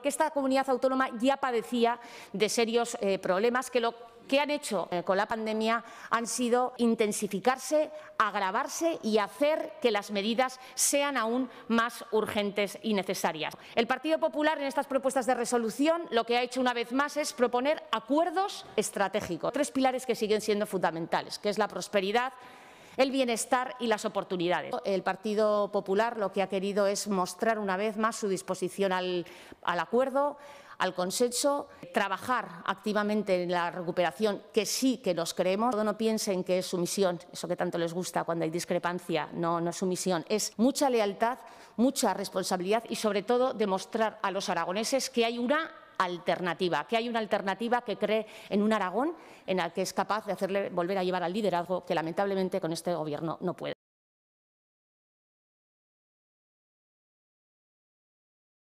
Porque esta comunidad autónoma ya padecía de serios eh, problemas que lo que han hecho eh, con la pandemia han sido intensificarse, agravarse y hacer que las medidas sean aún más urgentes y necesarias. El Partido Popular en estas propuestas de resolución lo que ha hecho una vez más es proponer acuerdos estratégicos, tres pilares que siguen siendo fundamentales, que es la prosperidad, el bienestar y las oportunidades. El Partido Popular lo que ha querido es mostrar una vez más su disposición al, acuerdo, al consenso, trabajar activamente en la recuperación, que sí que nos creemos. no piensen que es sumisión, eso que tanto les gusta cuando hay discrepancia, no, no es sumisión, es mucha lealtad, mucha responsabilidad y sobre todo demostrar a los aragoneses que hay una alternativa, que hay una alternativa que cree en un Aragón en el que es capaz de hacerle volver a llevar al liderazgo que lamentablemente con este Gobierno no puede.